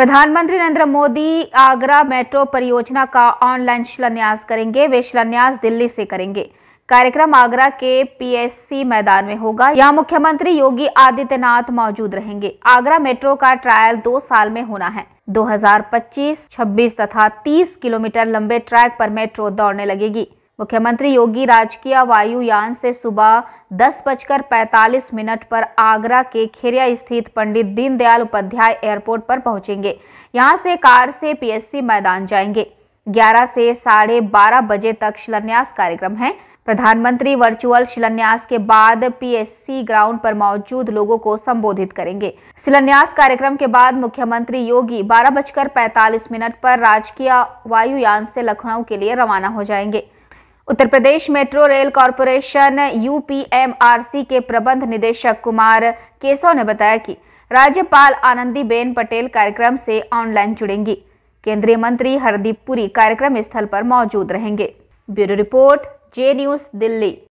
प्रधानमंत्री नरेंद्र मोदी आगरा मेट्रो परियोजना का ऑनलाइन शिलान्यास करेंगे वे शिलान्यास दिल्ली से करेंगे कार्यक्रम आगरा के पीएससी मैदान में होगा यहाँ मुख्यमंत्री योगी आदित्यनाथ मौजूद रहेंगे आगरा मेट्रो का ट्रायल दो साल में होना है 2025, 26 तथा 30 किलोमीटर लंबे ट्रैक पर मेट्रो दौड़ने लगेगी मुख्यमंत्री योगी राजकीय वायुयान से सुबह दस बजकर पैंतालीस मिनट पर आगरा के खेरिया स्थित पंडित दीनदयाल उपाध्याय एयरपोर्ट पर पहुंचेंगे यहां से कार से पीएससी मैदान जाएंगे 11 से साढ़े बारह बजे तक शिलान्यास कार्यक्रम है प्रधानमंत्री वर्चुअल शिलान्यास के बाद पीएससी ग्राउंड पर मौजूद लोगों को संबोधित करेंगे शिलान्यास कार्यक्रम के बाद मुख्यमंत्री योगी बारह बजकर पैंतालीस मिनट पर राजकीय वायुयान से लखनऊ के लिए रवाना हो जाएंगे Uttar Pradesh metro rail corporation UPMRC के प्रबंध निदेशक कुमार केसव ने बताया कि राज्यपाल आनंदीबेन पटेल कार्यक्रम से ऑनलाइन जुड़ेंगी केंद्रीय मंत्री हरदीप पुरी कार्यक्रम स्थल पर मौजूद रहेंगे bureau report J news Delhi